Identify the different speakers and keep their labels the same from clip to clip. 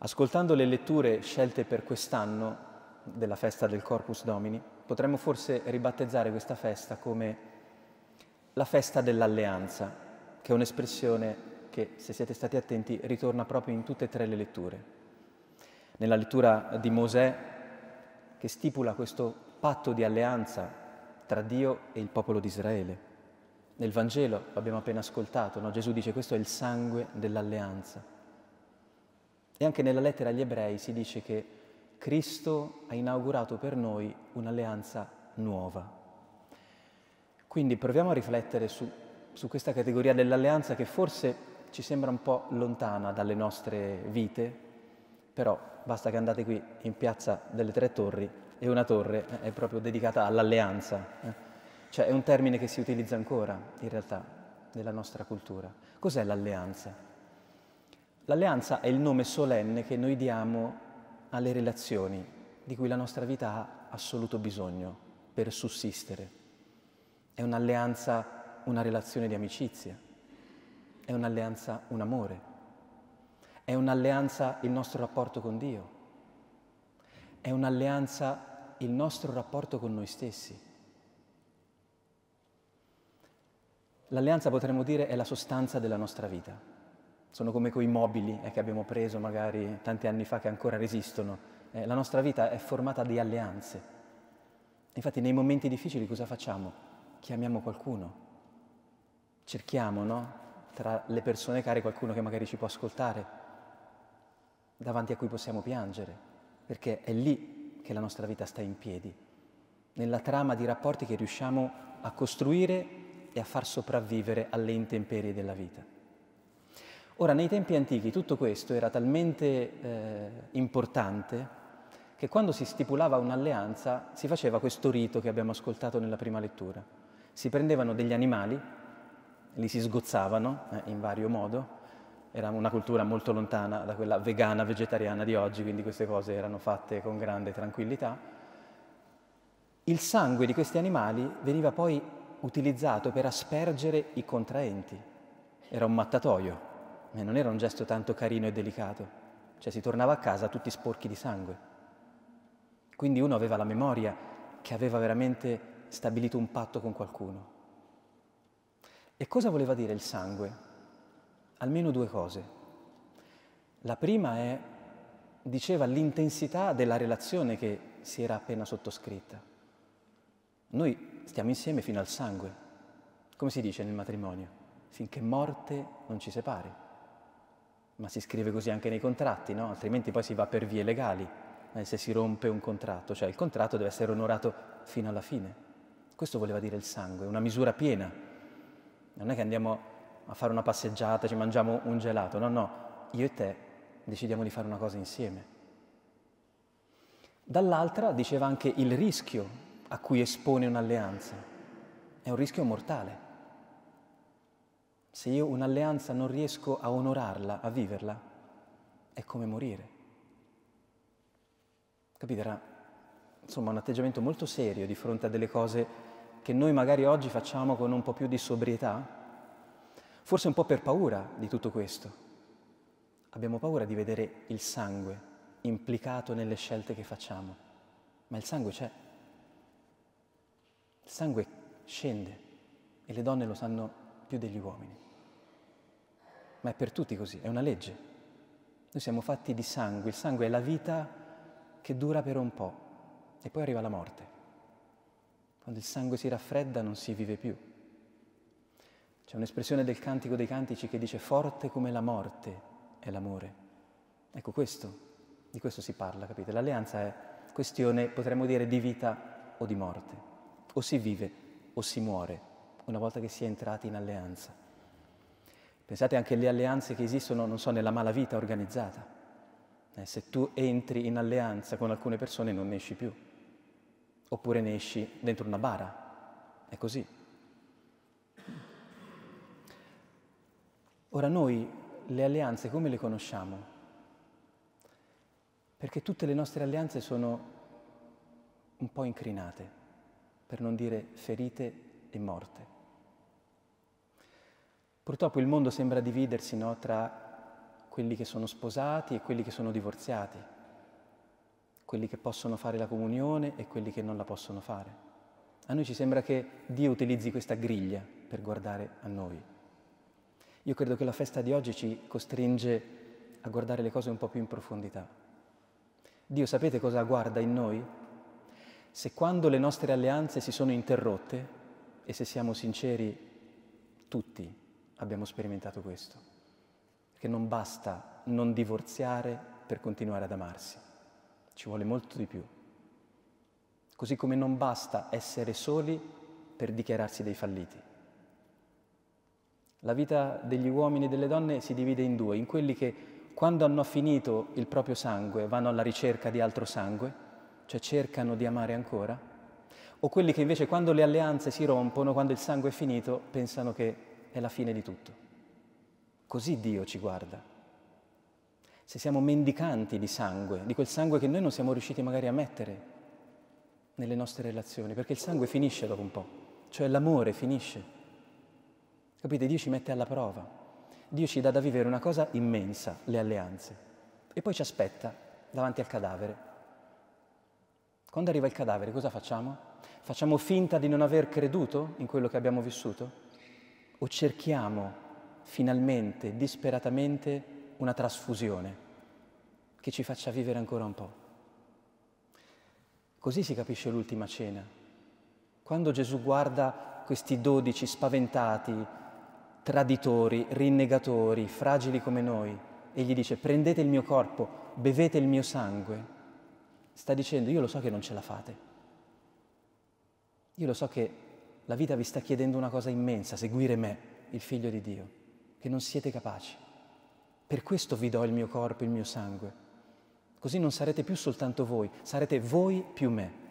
Speaker 1: Ascoltando le letture scelte per quest'anno della festa del Corpus Domini, potremmo forse ribattezzare questa festa come la festa dell'alleanza, che è un'espressione che, se siete stati attenti, ritorna proprio in tutte e tre le letture. Nella lettura di Mosè, che stipula questo patto di alleanza tra Dio e il popolo di Israele. Nel Vangelo, l'abbiamo appena ascoltato, no? Gesù dice questo è il sangue dell'alleanza e anche nella lettera agli ebrei si dice che Cristo ha inaugurato per noi un'alleanza nuova. Quindi proviamo a riflettere su, su questa categoria dell'alleanza che forse ci sembra un po' lontana dalle nostre vite, però basta che andate qui in piazza delle Tre Torri e una torre è proprio dedicata all'alleanza. Eh. Cioè è un termine che si utilizza ancora in realtà nella nostra cultura. Cos'è l'alleanza? L'alleanza è il nome solenne che noi diamo alle relazioni di cui la nostra vita ha assoluto bisogno per sussistere. È un'alleanza, una relazione di amicizia, è un'alleanza, un amore, è un'alleanza il nostro rapporto con Dio, è un'alleanza il nostro rapporto con noi stessi. L'alleanza potremmo dire è la sostanza della nostra vita sono come quei mobili eh, che abbiamo preso magari tanti anni fa che ancora resistono. Eh, la nostra vita è formata di alleanze. Infatti nei momenti difficili cosa facciamo? Chiamiamo qualcuno. Cerchiamo, no? Tra le persone care qualcuno che magari ci può ascoltare, davanti a cui possiamo piangere, perché è lì che la nostra vita sta in piedi, nella trama di rapporti che riusciamo a costruire e a far sopravvivere alle intemperie della vita. Ora, nei tempi antichi tutto questo era talmente eh, importante che quando si stipulava un'alleanza si faceva questo rito che abbiamo ascoltato nella prima lettura. Si prendevano degli animali, li si sgozzavano eh, in vario modo, era una cultura molto lontana da quella vegana, vegetariana di oggi, quindi queste cose erano fatte con grande tranquillità. Il sangue di questi animali veniva poi utilizzato per aspergere i contraenti, era un mattatoio ma eh, non era un gesto tanto carino e delicato, cioè si tornava a casa tutti sporchi di sangue. Quindi uno aveva la memoria che aveva veramente stabilito un patto con qualcuno. E cosa voleva dire il sangue? Almeno due cose. La prima è, diceva, l'intensità della relazione che si era appena sottoscritta. Noi stiamo insieme fino al sangue, come si dice nel matrimonio, finché morte non ci separi. Ma si scrive così anche nei contratti, no? Altrimenti poi si va per vie legali eh, se si rompe un contratto, cioè il contratto deve essere onorato fino alla fine. Questo voleva dire il sangue, una misura piena. Non è che andiamo a fare una passeggiata, ci mangiamo un gelato, no, no, io e te decidiamo di fare una cosa insieme. Dall'altra diceva anche il rischio a cui espone un'alleanza. È un rischio mortale. Se io un'alleanza non riesco a onorarla, a viverla, è come morire. Capite? Era insomma un atteggiamento molto serio di fronte a delle cose che noi magari oggi facciamo con un po' più di sobrietà, forse un po' per paura di tutto questo. Abbiamo paura di vedere il sangue implicato nelle scelte che facciamo, ma il sangue c'è. Il sangue scende e le donne lo sanno più degli uomini ma è per tutti così, è una legge. Noi siamo fatti di sangue, il sangue è la vita che dura per un po' e poi arriva la morte. Quando il sangue si raffredda non si vive più. C'è un'espressione del Cantico dei Cantici che dice forte come la morte è l'amore. Ecco questo, di questo si parla, capite? L'alleanza è questione, potremmo dire, di vita o di morte. O si vive o si muore una volta che si è entrati in alleanza. Pensate anche alle alleanze che esistono, non so, nella malavita organizzata. Eh, se tu entri in alleanza con alcune persone non ne esci più, oppure ne esci dentro una bara, è così. Ora noi le alleanze come le conosciamo? Perché tutte le nostre alleanze sono un po' incrinate, per non dire ferite e morte. Purtroppo il mondo sembra dividersi no, tra quelli che sono sposati e quelli che sono divorziati, quelli che possono fare la comunione e quelli che non la possono fare. A noi ci sembra che Dio utilizzi questa griglia per guardare a noi. Io credo che la festa di oggi ci costringe a guardare le cose un po' più in profondità. Dio sapete cosa guarda in noi? Se quando le nostre alleanze si sono interrotte, e se siamo sinceri tutti, abbiamo sperimentato questo, che non basta non divorziare per continuare ad amarsi, ci vuole molto di più. Così come non basta essere soli per dichiararsi dei falliti. La vita degli uomini e delle donne si divide in due, in quelli che quando hanno finito il proprio sangue vanno alla ricerca di altro sangue, cioè cercano di amare ancora, o quelli che invece quando le alleanze si rompono, quando il sangue è finito, pensano che è la fine di tutto. Così Dio ci guarda. Se siamo mendicanti di sangue, di quel sangue che noi non siamo riusciti magari a mettere nelle nostre relazioni, perché il sangue finisce dopo un po', cioè l'amore finisce. Capite? Dio ci mette alla prova. Dio ci dà da vivere una cosa immensa, le alleanze. E poi ci aspetta davanti al cadavere. Quando arriva il cadavere, cosa facciamo? Facciamo finta di non aver creduto in quello che abbiamo vissuto? o cerchiamo finalmente, disperatamente, una trasfusione che ci faccia vivere ancora un po'. Così si capisce l'ultima cena. Quando Gesù guarda questi dodici spaventati, traditori, rinnegatori, fragili come noi, e gli dice prendete il mio corpo, bevete il mio sangue, sta dicendo io lo so che non ce la fate. Io lo so che la vita vi sta chiedendo una cosa immensa, seguire me, il figlio di Dio, che non siete capaci. Per questo vi do il mio corpo, il mio sangue. Così non sarete più soltanto voi, sarete voi più me.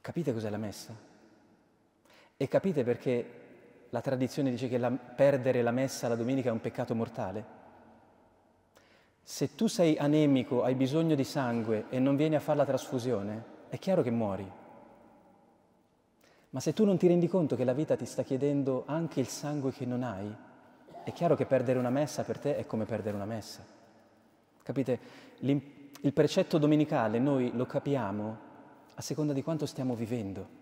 Speaker 1: Capite cos'è la messa? E capite perché la tradizione dice che la, perdere la messa la domenica è un peccato mortale? Se tu sei anemico, hai bisogno di sangue e non vieni a fare la trasfusione, è chiaro che muori. Ma se tu non ti rendi conto che la vita ti sta chiedendo anche il sangue che non hai, è chiaro che perdere una messa per te è come perdere una messa. Capite? Il precetto domenicale noi lo capiamo a seconda di quanto stiamo vivendo.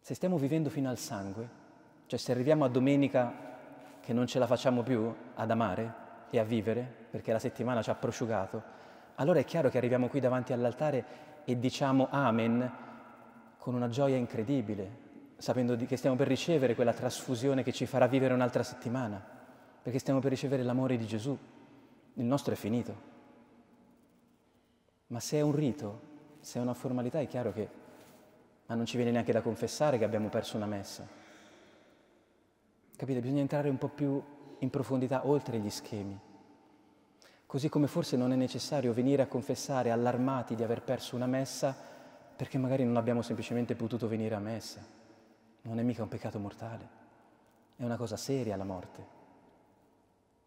Speaker 1: Se stiamo vivendo fino al sangue, cioè se arriviamo a domenica che non ce la facciamo più ad amare e a vivere, perché la settimana ci ha prosciugato, allora è chiaro che arriviamo qui davanti all'altare e diciamo Amen con una gioia incredibile, sapendo che stiamo per ricevere quella trasfusione che ci farà vivere un'altra settimana, perché stiamo per ricevere l'amore di Gesù. Il nostro è finito. Ma se è un rito, se è una formalità, è chiaro che ma non ci viene neanche da confessare che abbiamo perso una messa. Capite? Bisogna entrare un po' più in profondità oltre gli schemi. Così come forse non è necessario venire a confessare allarmati di aver perso una messa perché magari non abbiamo semplicemente potuto venire a messa. Non è mica un peccato mortale, è una cosa seria la morte.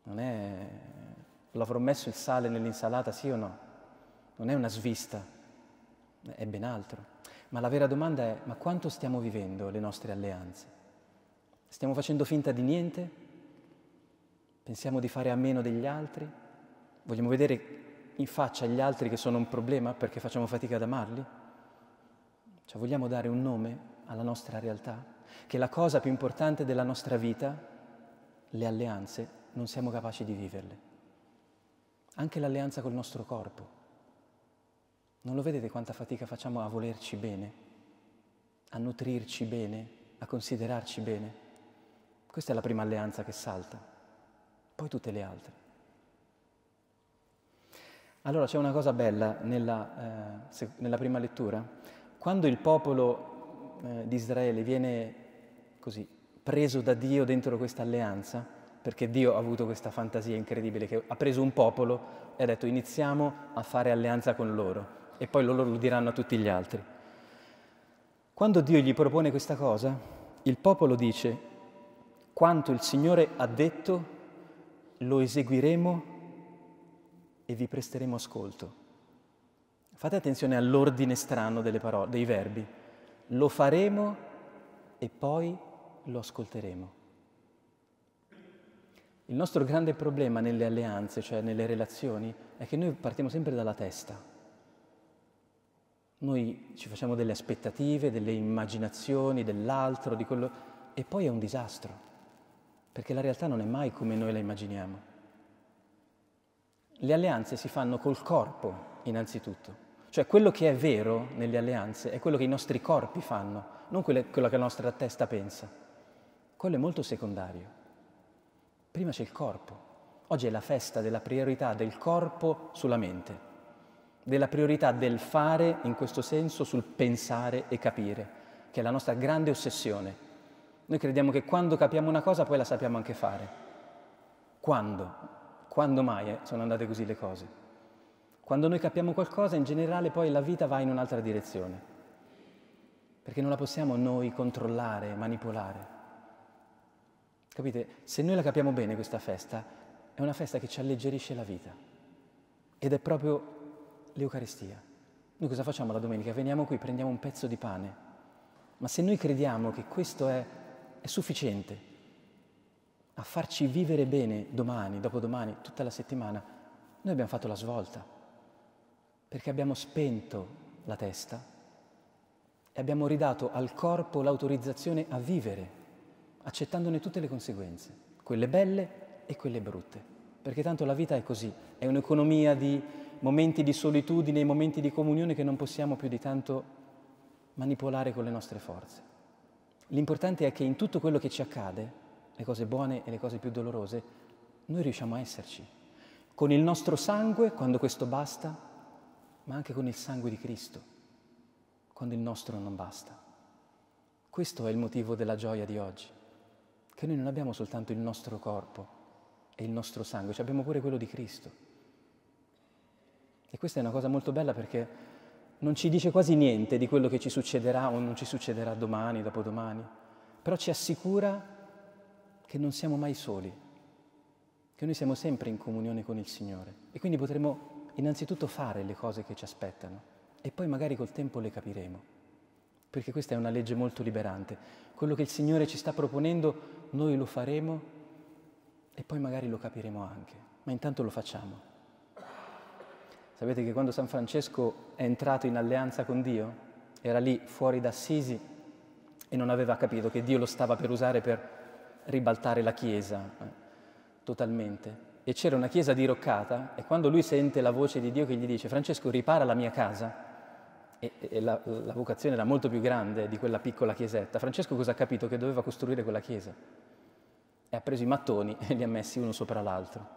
Speaker 1: Non è l'avrò messo il sale nell'insalata, sì o no? Non è una svista, è ben altro. Ma la vera domanda è, ma quanto stiamo vivendo le nostre alleanze? Stiamo facendo finta di niente? Pensiamo di fare a meno degli altri? Vogliamo vedere in faccia gli altri che sono un problema perché facciamo fatica ad amarli? Cioè vogliamo dare un nome alla nostra realtà? Che la cosa più importante della nostra vita, le alleanze, non siamo capaci di viverle. Anche l'alleanza col nostro corpo. Non lo vedete quanta fatica facciamo a volerci bene, a nutrirci bene, a considerarci bene? Questa è la prima alleanza che salta, poi tutte le altre. Allora c'è una cosa bella nella, eh, nella prima lettura, quando il popolo eh, di Israele viene così preso da Dio dentro questa alleanza, perché Dio ha avuto questa fantasia incredibile che ha preso un popolo e ha detto iniziamo a fare alleanza con loro e poi loro lo diranno a tutti gli altri. Quando Dio gli propone questa cosa, il popolo dice quanto il Signore ha detto lo eseguiremo e vi presteremo ascolto. Fate attenzione all'ordine strano parole, dei verbi. Lo faremo e poi lo ascolteremo. Il nostro grande problema nelle alleanze, cioè nelle relazioni, è che noi partiamo sempre dalla testa. Noi ci facciamo delle aspettative, delle immaginazioni dell'altro, di quello... e poi è un disastro, perché la realtà non è mai come noi la immaginiamo. Le alleanze si fanno col corpo, innanzitutto. Cioè quello che è vero nelle alleanze è quello che i nostri corpi fanno, non quello che la nostra testa pensa. Quello è molto secondario. Prima c'è il corpo. Oggi è la festa della priorità del corpo sulla mente, della priorità del fare, in questo senso, sul pensare e capire, che è la nostra grande ossessione. Noi crediamo che quando capiamo una cosa poi la sappiamo anche fare. Quando? Quando mai eh, sono andate così le cose? Quando noi capiamo qualcosa, in generale poi la vita va in un'altra direzione, perché non la possiamo noi controllare, manipolare. Capite? Se noi la capiamo bene questa festa, è una festa che ci alleggerisce la vita ed è proprio l'Eucaristia. Noi cosa facciamo la domenica? Veniamo qui, prendiamo un pezzo di pane, ma se noi crediamo che questo è, è sufficiente a farci vivere bene domani, dopodomani, tutta la settimana, noi abbiamo fatto la svolta perché abbiamo spento la testa e abbiamo ridato al corpo l'autorizzazione a vivere, accettandone tutte le conseguenze, quelle belle e quelle brutte, perché tanto la vita è così, è un'economia di momenti di solitudine, momenti di comunione che non possiamo più di tanto manipolare con le nostre forze. L'importante è che in tutto quello che ci accade, le cose buone e le cose più dolorose, noi riusciamo a esserci. Con il nostro sangue, quando questo basta, ma anche con il sangue di Cristo, quando il nostro non basta. Questo è il motivo della gioia di oggi, che noi non abbiamo soltanto il nostro corpo e il nostro sangue, cioè abbiamo pure quello di Cristo. E questa è una cosa molto bella perché non ci dice quasi niente di quello che ci succederà o non ci succederà domani, dopodomani, però ci assicura che non siamo mai soli, che noi siamo sempre in comunione con il Signore e quindi potremo innanzitutto fare le cose che ci aspettano e poi magari col tempo le capiremo, perché questa è una legge molto liberante. Quello che il Signore ci sta proponendo noi lo faremo e poi magari lo capiremo anche, ma intanto lo facciamo. Sapete che quando San Francesco è entrato in alleanza con Dio, era lì fuori da Assisi e non aveva capito che Dio lo stava per usare per ribaltare la Chiesa eh, totalmente e c'era una chiesa diroccata e quando lui sente la voce di Dio che gli dice Francesco ripara la mia casa, e, e la, la vocazione era molto più grande di quella piccola chiesetta, Francesco cosa ha capito? Che doveva costruire quella chiesa e ha preso i mattoni e li ha messi uno sopra l'altro.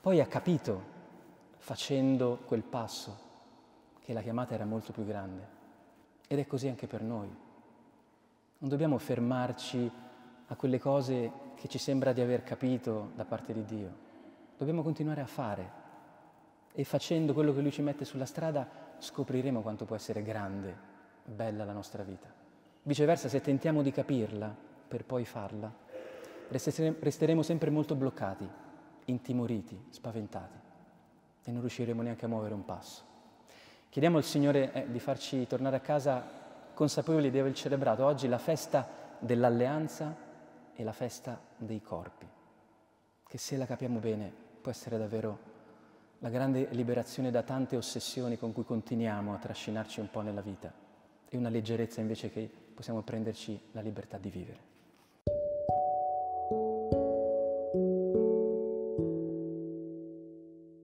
Speaker 1: Poi ha capito, facendo quel passo, che la chiamata era molto più grande. Ed è così anche per noi. Non dobbiamo fermarci a quelle cose che ci sembra di aver capito da parte di Dio dobbiamo continuare a fare e facendo quello che Lui ci mette sulla strada scopriremo quanto può essere grande, bella la nostra vita. Viceversa, se tentiamo di capirla per poi farla, resteremo sempre molto bloccati, intimoriti, spaventati e non riusciremo neanche a muovere un passo. Chiediamo al Signore eh, di farci tornare a casa consapevoli di aver celebrato oggi la festa dell'alleanza e la festa dei corpi, che se la capiamo bene può essere davvero la grande liberazione da tante ossessioni con cui continuiamo a trascinarci un po' nella vita e una leggerezza invece che possiamo prenderci la libertà di vivere.